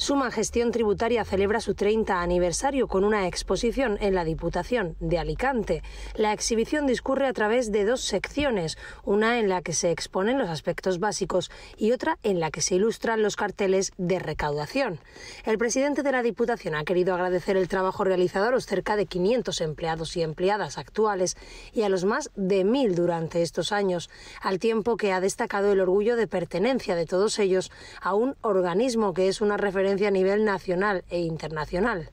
Suma Gestión Tributaria celebra su 30 aniversario con una exposición en la Diputación de Alicante. La exhibición discurre a través de dos secciones, una en la que se exponen los aspectos básicos y otra en la que se ilustran los carteles de recaudación. El presidente de la Diputación ha querido agradecer el trabajo realizado a los cerca de 500 empleados y empleadas actuales y a los más de 1.000 durante estos años, al tiempo que ha destacado el orgullo de pertenencia de todos ellos a un organismo que es una referencia a nivel nacional e internacional.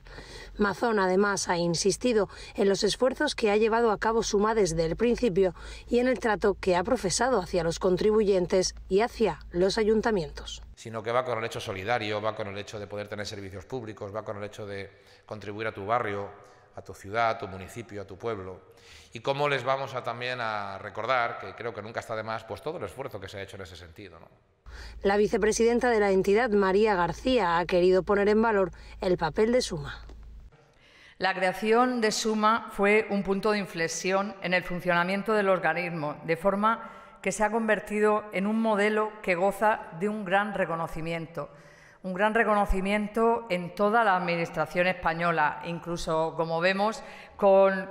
Mazón además ha insistido en los esfuerzos que ha llevado a cabo Suma desde el principio y en el trato que ha profesado hacia los contribuyentes y hacia los ayuntamientos. Sino que va con el hecho solidario, va con el hecho de poder tener servicios públicos, va con el hecho de contribuir a tu barrio, a tu ciudad, a tu municipio, a tu pueblo. Y cómo les vamos a también a recordar, que creo que nunca está de más, pues todo el esfuerzo que se ha hecho en ese sentido. La vicepresidenta de la entidad, María García, ha querido poner en valor el papel de Suma. La creación de Suma fue un punto de inflexión en el funcionamiento del organismo, de forma que se ha convertido en un modelo que goza de un gran reconocimiento un gran reconocimiento en toda la Administración española, incluso, como vemos, con,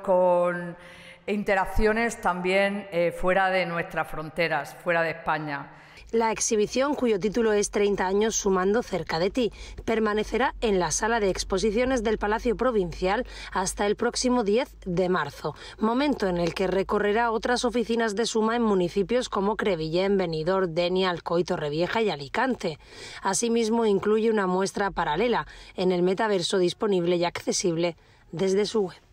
interacciones también eh, fuera de nuestras fronteras, fuera de España. La exhibición, cuyo título es 30 años sumando cerca de ti, permanecerá en la sala de exposiciones del Palacio Provincial hasta el próximo 10 de marzo, momento en el que recorrerá otras oficinas de suma en municipios como Crevillén, Benidorm, Denia, Alcoy, Torrevieja y Alicante. Asimismo, incluye una muestra paralela en el metaverso disponible y accesible desde su web.